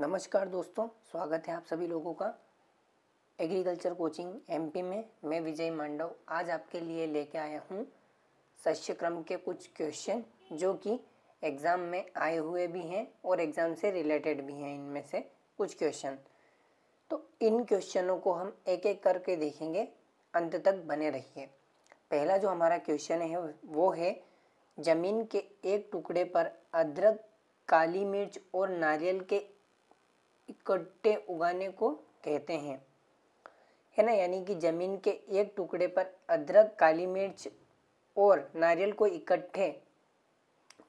नमस्कार दोस्तों स्वागत है आप सभी लोगों का एग्रीकल्चर कोचिंग एमपी में मैं विजय मांडव आज आपके लिए लेके आया हूँ सस्य क्रम के कुछ क्वेश्चन जो कि एग्ज़ाम में आए हुए भी हैं और एग्ज़ाम से रिलेटेड भी हैं इनमें से कुछ क्वेश्चन तो इन क्वेश्चनों को हम एक एक करके देखेंगे अंत तक बने रहिए पहला जो हमारा क्वेश्चन है वो है ज़मीन के एक टुकड़े पर अदरक काली मिर्च और नारियल के कट्टे उगाने को कहते हैं है ना यानी कि ज़मीन के एक टुकड़े पर अदरक काली मिर्च और नारियल को इकट्ठे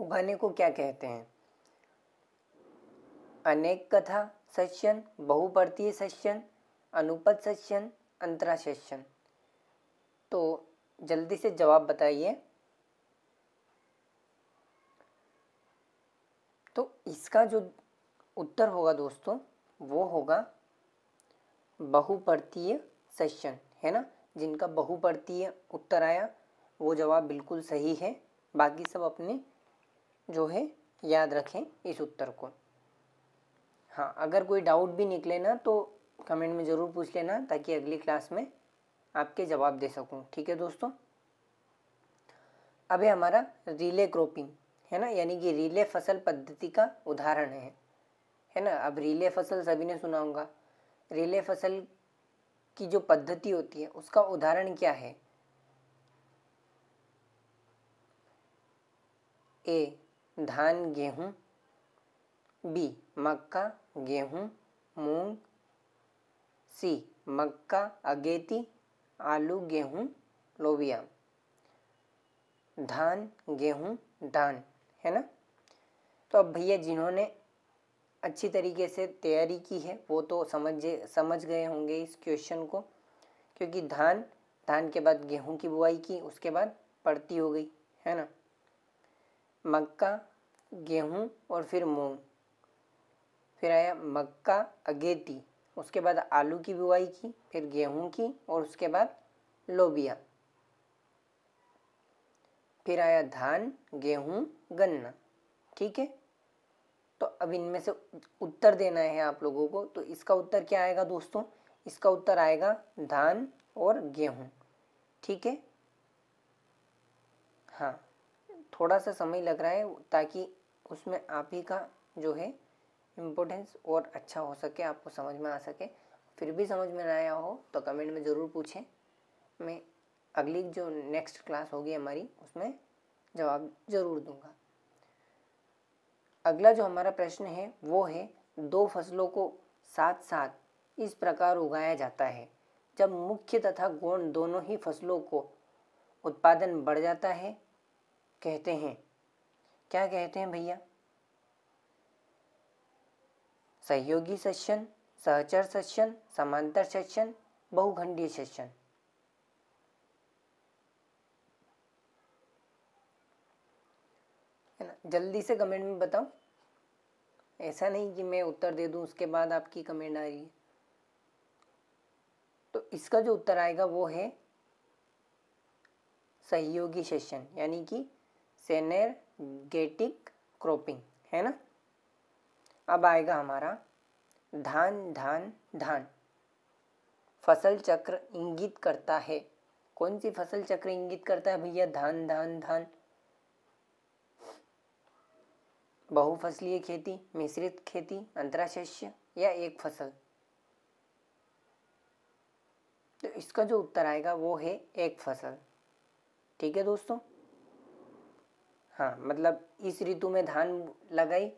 उगाने को क्या कहते हैं अनेक कथा सस्यन बहुपर्तीय सस्यन अनुपद सस्यन अंतरा सस्यन तो जल्दी से जवाब बताइए तो इसका जो उत्तर होगा दोस्तों वो होगा बहुपर्तीय सेशन है ना जिनका बहुपर्तीय उत्तर आया वो जवाब बिल्कुल सही है बाकी सब अपने जो है याद रखें इस उत्तर को हाँ अगर कोई डाउट भी निकले ना तो कमेंट में ज़रूर पूछ लेना ताकि अगली क्लास में आपके जवाब दे सकूँ ठीक है दोस्तों अभी हमारा रिले क्रॉपिंग है ना यानी कि रिले फसल पद्धति का उदाहरण है है ना अब रिले फसल सभी ने सुना होगा रिले फसल की जो पद्धति होती है उसका उदाहरण क्या है ए धान गेहूं बी मक्का गेहूं मूंग सी मक्का अगेती आलू गेहूं लोबिया धान गेहूं धान है ना तो अब भैया जिन्होंने अच्छी तरीके से तैयारी की है वो तो समझ समझ गए होंगे इस क्वेश्चन को क्योंकि धान धान के बाद गेहूं की बुआई की उसके बाद पड़ती हो गई है ना मक्का गेहूं और फिर मूंग फिर आया मक्का अगेती उसके बाद आलू की बुआई की फिर गेहूं की और उसके बाद लोबिया फिर आया धान गेहूं गन्ना ठीक है तो अब इनमें से उत्तर देना है आप लोगों को तो इसका उत्तर क्या आएगा दोस्तों इसका उत्तर आएगा धान और गेहूँ ठीक है हाँ थोड़ा सा समय लग रहा है ताकि उसमें आप ही का जो है इम्पोर्टेंस और अच्छा हो सके आपको समझ में आ सके फिर भी समझ में ना आया हो तो कमेंट में ज़रूर पूछें मैं अगली जो नेक्स्ट क्लास होगी हमारी उसमें जवाब ज़रूर दूंगा अगला जो हमारा प्रश्न है वो है दो फसलों को साथ साथ इस प्रकार उगाया जाता है जब मुख्य तथा गौण दोनों ही फसलों को उत्पादन बढ़ जाता है कहते हैं क्या कहते हैं भैया सहयोगी सस्यन सहचर सस्यन समांतर सस्यन बहुखंडीय सस्यन जल्दी से कमेंट में बताओ ऐसा नहीं कि मैं उत्तर दे दूं उसके बाद आपकी कमेंट आ रही है तो इसका जो उत्तर आएगा वो है सहयोगी सेशन यानी कि सेनर्गेटिक क्रॉपिंग है ना अब आएगा हमारा धान धान धान फसल चक्र इंगित करता है कौन सी फसल चक्र इंगित करता है भैया धान धान धान बहुफसलीय खेती मिश्रित खेती अंतराशस्य या एक फसल तो इसका जो उत्तर आएगा वो है एक फसल ठीक है दोस्तों हाँ मतलब इस ऋतु में धान लगाई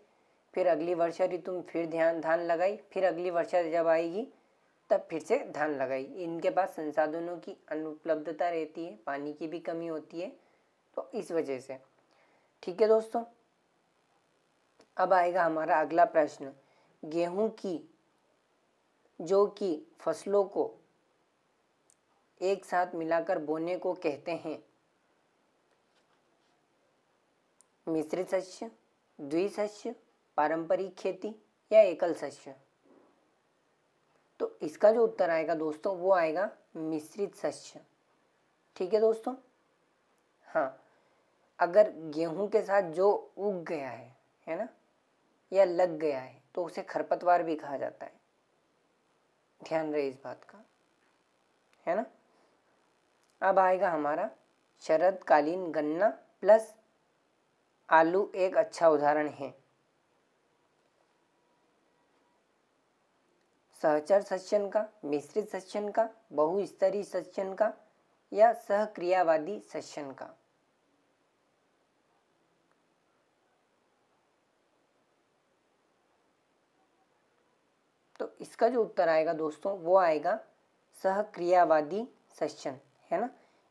फिर अगली वर्षा ऋतु में फिर ध्यान धान लगाई फिर अगली वर्षा जब आएगी तब फिर से धान लगाई इनके पास संसाधनों की अनुपलब्धता रहती है पानी की भी कमी होती है तो इस वजह से ठीक है दोस्तों अब आएगा हमारा अगला प्रश्न गेहूं की जो कि फसलों को एक साथ मिलाकर बोने को कहते हैं मिश्रित शस्य द्विशस्य पारंपरिक खेती या एकल शस्य तो इसका जो उत्तर आएगा दोस्तों वो आएगा मिश्रित शस्य ठीक है दोस्तों हाँ अगर गेहूं के साथ जो उग गया है है ना या लग गया है तो उसे खरपतवार भी कहा जाता है ध्यान रहे इस बात का है ना अब आएगा हमारा शरदकालीन गन्ना प्लस आलू एक अच्छा उदाहरण है सहचर सस्यन का मिश्रित सस्यन का बहुस्तरीय सस्यन का या सहक्रियावादी सस्यन का तो इसका जो उत्तर आएगा दोस्तों वो आएगा सहक्रियावादी सेशन है ना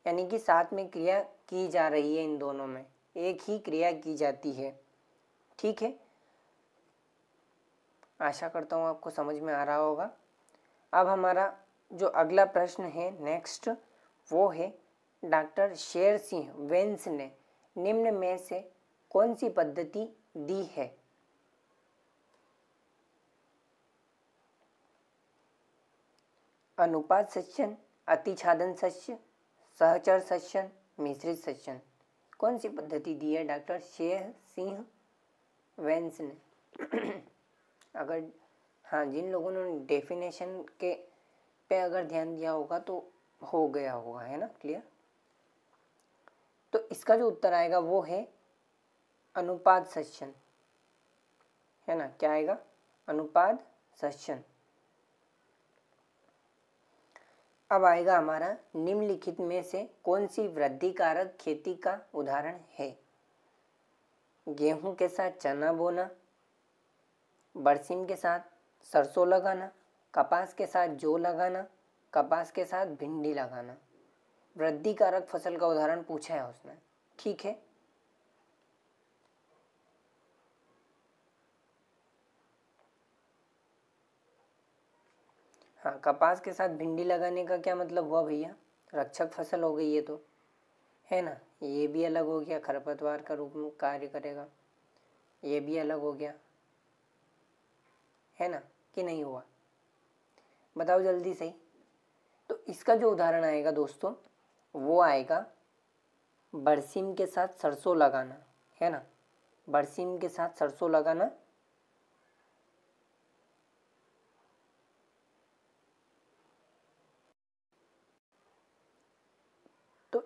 यानी कि साथ में क्रिया की जा रही है इन दोनों में एक ही क्रिया की जाती है ठीक है आशा करता हूँ आपको समझ में आ रहा होगा अब हमारा जो अगला प्रश्न है नेक्स्ट वो है डॉक्टर शेर सिंह वेंस ने निम्न में से कौन सी पद्धति दी है अनुपात सेक्शन अतिछादन सस्य सहचर सक्षण मिश्रित सेक्शन कौन सी पद्धति दी है डॉक्टर शेह सिंह वेंस ने अगर हाँ जिन लोगों ने डेफिनेशन के पे अगर ध्यान दिया होगा तो हो गया होगा है ना क्लियर तो इसका जो उत्तर आएगा वो है अनुपात सेक्शन है ना क्या आएगा अनुपात सेक्शन अब आएगा हमारा निम्नलिखित में से कौन सी वृद्धिकारक खेती का उदाहरण है गेहूं के साथ चना बोना बरसीम के साथ सरसों लगाना कपास के साथ जो लगाना कपास के साथ भिंडी लगाना वृद्धिकारक फसल का उदाहरण पूछा है उसने ठीक है हाँ कपास के साथ भिंडी लगाने का क्या मतलब हुआ भैया रक्षक फसल हो गई ये तो है ना ये भी अलग हो गया खरपतवार का रूप में कार्य करेगा ये भी अलग हो गया है ना कि नहीं हुआ बताओ जल्दी सही तो इसका जो उदाहरण आएगा दोस्तों वो आएगा बरसीम के साथ सरसों लगाना है ना बरसीम के साथ सरसों लगाना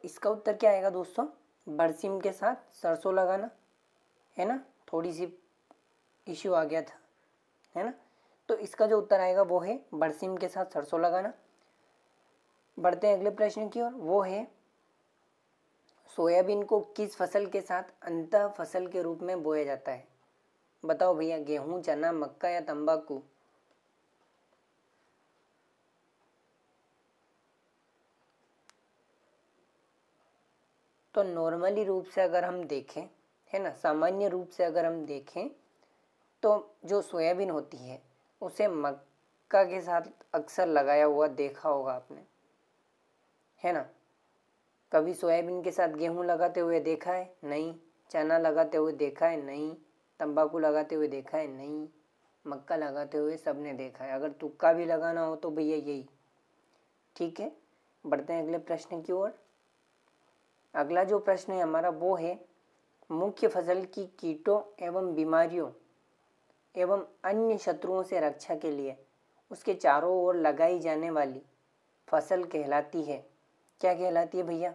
इसका उत्तर क्या आएगा दोस्तों बरसीम के साथ सरसों लगाना है ना थोड़ी सी इश्यू आ गया था है ना तो इसका जो उत्तर आएगा वो है बरसीम के साथ सरसों लगाना बढ़ते हैं अगले प्रश्न की ओर वो है सोयाबीन को किस फसल के साथ अंत फसल के रूप में बोया जाता है बताओ भैया गेहूं चना मक्का या तंबाकू तो नॉर्मली रूप से अगर हम देखें है ना सामान्य रूप से अगर हम देखें तो जो सोयाबीन होती है उसे मक्का के साथ अक्सर लगाया हुआ देखा होगा आपने है ना कभी सोयाबीन के साथ गेहूं लगाते हुए देखा है नहीं चना लगाते हुए देखा है नहीं तंबाकू लगाते हुए देखा है नहीं मक्का लगाते हुए सबने देखा है अगर तुक्का भी लगाना हो तो भैया यही ठीक है बढ़ते हैं अगले प्रश्न की ओर अगला जो प्रश्न है हमारा वो है मुख्य फसल की कीटों एवं बीमारियों एवं अन्य शत्रुओं से रक्षा के लिए उसके चारों ओर लगाई जाने वाली फसल कहलाती है क्या कहलाती है भैया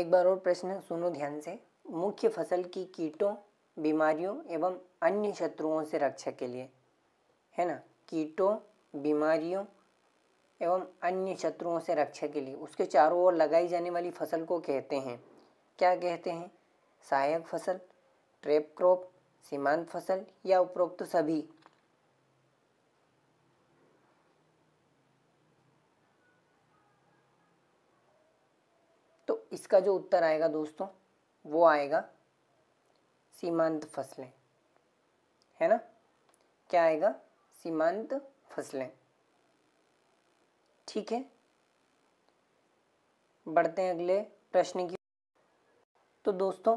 एक बार और प्रश्न सुनो ध्यान से मुख्य फसल की कीटों बीमारियों एवं अन्य शत्रुओं से रक्षा के लिए है ना कीटों बीमारियों एवं अन्य शत्रुओं से रक्षा के लिए उसके चारों ओर लगाई जाने वाली फसल को कहते हैं क्या कहते हैं सहायक फसल ट्रेप क्रॉप सीमांत फसल या उपरोक्त सभी तो इसका जो उत्तर आएगा दोस्तों वो आएगा सीमांत फसलें है ना क्या आएगा सीमांत फसलें ठीक है बढ़ते हैं अगले प्रश्न की तो दोस्तों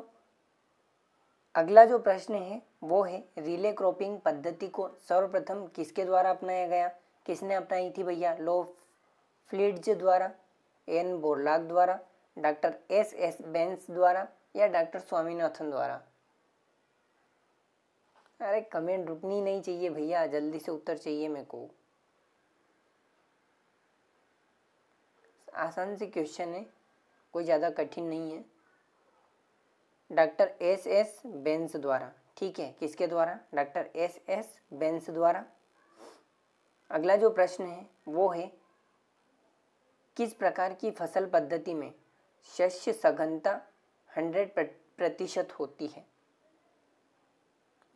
अगला जो प्रश्न है वो है रिले क्रॉपिंग पद्धति को सर्वप्रथम किसके द्वारा अपनाया गया किसने अपनाई थी भैया लो फ्लिड्ज द्वारा एन बोरलाग द्वारा डॉक्टर एस एस बेंस द्वारा या डॉक्टर स्वामीनाथन द्वारा अरे कमेंट रुकनी नहीं चाहिए भैया जल्दी से उत्तर चाहिए मेरे को आसान से क्वेश्चन है कोई ज़्यादा कठिन नहीं है डॉक्टर एस एस बेंस द्वारा ठीक है किसके द्वारा डॉक्टर एस एस बेंस द्वारा अगला जो प्रश्न है वो है किस प्रकार की फसल पद्धति में शस्य सघनता हंड्रेड प्रतिशत होती है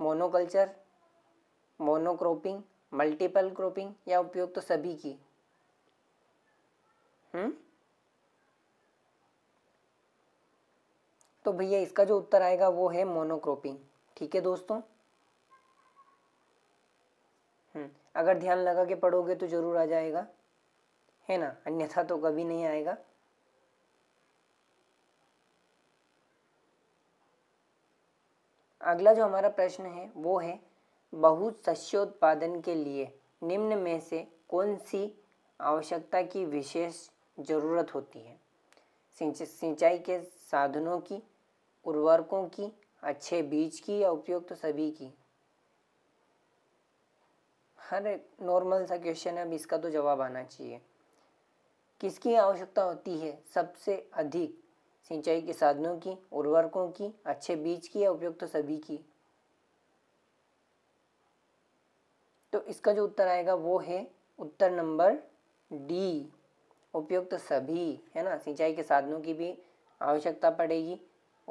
मोनोकल्चर मोनोक्रोपिंग मल्टीपल क्रोपिंग या उपयोग तो सभी की हम्म? तो भैया इसका जो उत्तर आएगा वो है मोनोक्रोपिंग ठीक है दोस्तों हम्म अगर ध्यान लगा के पढ़ोगे तो ज़रूर आ जाएगा है ना अन्यथा तो कभी नहीं आएगा अगला जो हमारा प्रश्न है वो है बहुत सस्योत्पादन के लिए निम्न में से कौन सी आवश्यकता की विशेष ज़रूरत होती है सिंच, सिंचाई के साधनों की उर्वरकों की अच्छे बीज की या उपयुक्त तो सभी की हर नॉर्मल सा क्वेश्चन है अब इसका तो जवाब आना चाहिए किसकी आवश्यकता होती है सबसे अधिक सिंचाई के साधनों की उर्वरकों की अच्छे बीज की या उपयुक्त तो सभी की तो इसका जो उत्तर आएगा वो है उत्तर नंबर डी उपयुक्त सभी है ना सिंचाई के साधनों की भी आवश्यकता पड़ेगी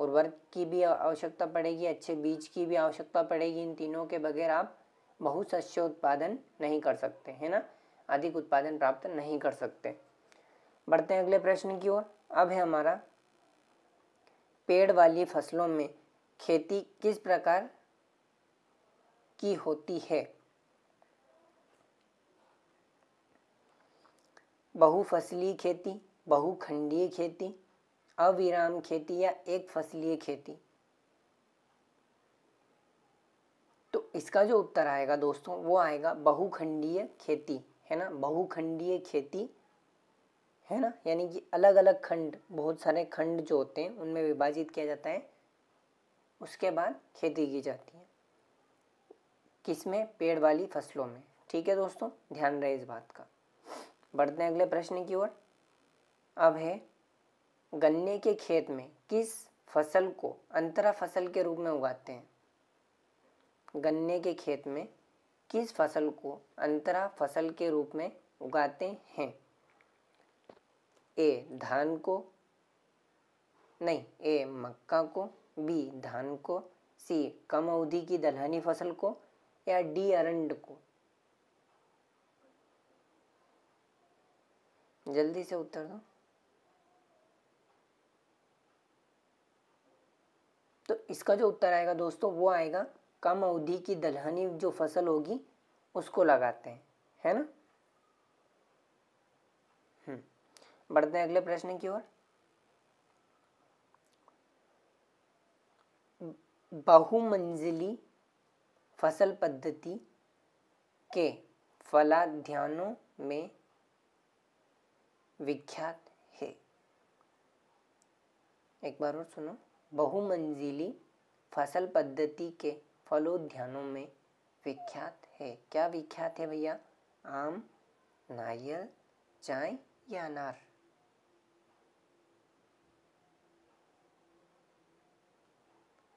उर्वरक की भी आवश्यकता पड़ेगी अच्छे बीज की भी आवश्यकता पड़ेगी इन तीनों के बगैर आप बहुत सस्य उत्पादन नहीं कर सकते है ना अधिक उत्पादन प्राप्त नहीं कर सकते बढ़ते हैं अगले प्रश्न की ओर अब है हमारा पेड़ वाली फसलों में खेती किस प्रकार की होती है बहुफसलीय खेती बहुखंडीय खेती अविराम खेती या एक फसलीय खेती तो इसका जो उत्तर आएगा दोस्तों वो आएगा बहुखंडीय खेती है ना बहुखंडीय खेती है ना यानी कि अलग अलग खंड बहुत सारे खंड जो होते हैं उनमें विभाजित किया जाता है उसके बाद खेती की जाती है किसमें पेड़ वाली फसलों में ठीक है दोस्तों ध्यान रहे इस बात का बढ़ते हैं अगले प्रश्न की ओर अब है गन्ने के खेत में किस फसल को अंतरा फसल के रूप में उगाते हैं गन्ने के खेत में किस फसल को अंतरा फसल के रूप में उगाते हैं ए धान को नहीं ए मक्का को बी धान को सी कम अवधि की दलहनी फसल को या डी अरंड को जल्दी से उत्तर दो तो इसका जो उत्तर आएगा दोस्तों वो आएगा कम अवधि की दलहनी जो फसल होगी उसको लगाते हैं है ना हम्म, बढ़ते हैं अगले प्रश्न की ओर बहुमंजिली फसल पद्धति के फलाध्यानों में विख्यात है एक बार और सुनो बहुमंजिली फसल पद्धति के फलोद्यानों में विख्यात है क्या विख्यात है भैया आम नारियल चाय या अनार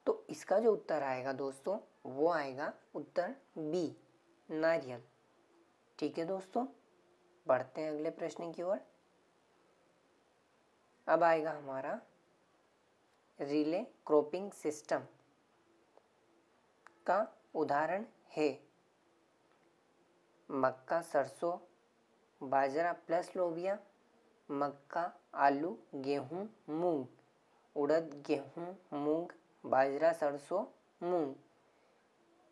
तो इसका जो उत्तर आएगा दोस्तों वो आएगा उत्तर बी नारियल ठीक है दोस्तों बढ़ते हैं अगले प्रश्न की ओर अब आएगा हमारा रिले क्रॉपिंग सिस्टम का उदाहरण है मक्का सरसों बाजरा प्लस लोबिया मक्का आलू गेहूं मूंग उड़द गेहूं मूंग बाजरा सरसों मूंग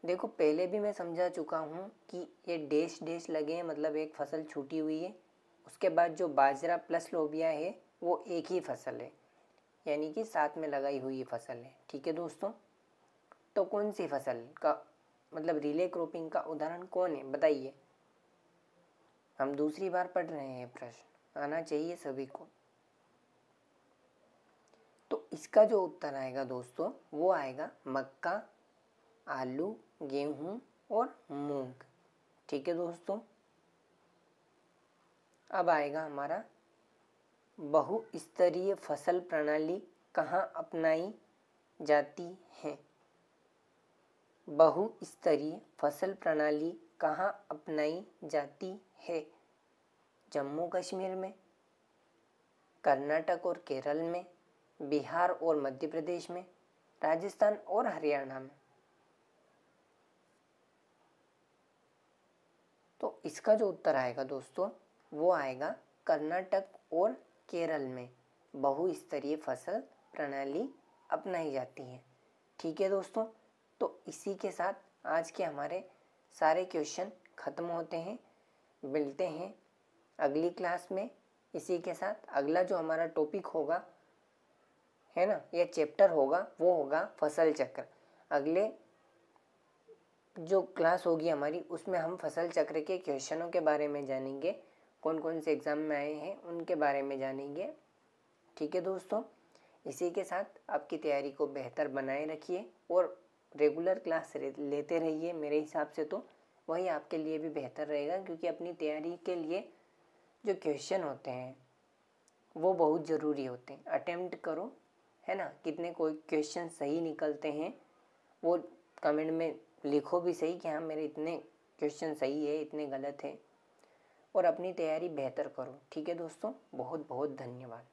देखो पहले भी मैं समझा चुका हूँ कि ये डैश डैश लगे हैं मतलब एक फसल छूटी हुई है उसके बाद जो बाजरा प्लस लोबिया है वो एक ही फसल है यानी कि साथ में लगाई हुई फसल है ठीक है दोस्तों तो कौन सी फसल का मतलब रिले क्रॉपिंग का उदाहरण कौन है बताइए हम दूसरी बार पढ़ रहे हैं प्रश्न आना चाहिए सभी को तो इसका जो उत्तर आएगा दोस्तों वो आएगा मक्का आलू गेहूं और मूंग ठीक है दोस्तों अब आएगा हमारा बहुस्तरीय फसल प्रणाली कहाँ अपनाई जाती है बहुस्तरीय फसल प्रणाली कहाँ अपनाई जाती है जम्मू कश्मीर में कर्नाटक और केरल में बिहार और मध्य प्रदेश में राजस्थान और हरियाणा में तो इसका जो उत्तर आएगा दोस्तों वो आएगा कर्नाटक और केरल में बहुस्तरीय फसल प्रणाली अपनाई जाती है ठीक है दोस्तों तो इसी के साथ आज के हमारे सारे क्वेश्चन ख़त्म होते हैं मिलते हैं अगली क्लास में इसी के साथ अगला जो हमारा टॉपिक होगा है ना या चैप्टर होगा वो होगा फसल चक्र अगले जो क्लास होगी हमारी उसमें हम फसल चक्र के क्वेश्चनों के बारे में जानेंगे कौन कौन से एग्ज़ाम में आए हैं उनके बारे में जानेंगे ठीक है दोस्तों इसी के साथ आपकी तैयारी को बेहतर बनाए रखिए और रेगुलर क्लास लेते रहिए मेरे हिसाब से तो वही आपके लिए भी बेहतर रहेगा क्योंकि अपनी तैयारी के लिए जो क्वेश्चन होते हैं वो बहुत ज़रूरी होते हैं अटेम्प्ट करो है ना कितने कोई क्वेश्चन सही निकलते हैं वो कमेंट में लिखो भी सही कि हाँ मेरे इतने क्वेश्चन सही है इतने गलत हैं और अपनी तैयारी बेहतर करो ठीक है दोस्तों बहुत बहुत धन्यवाद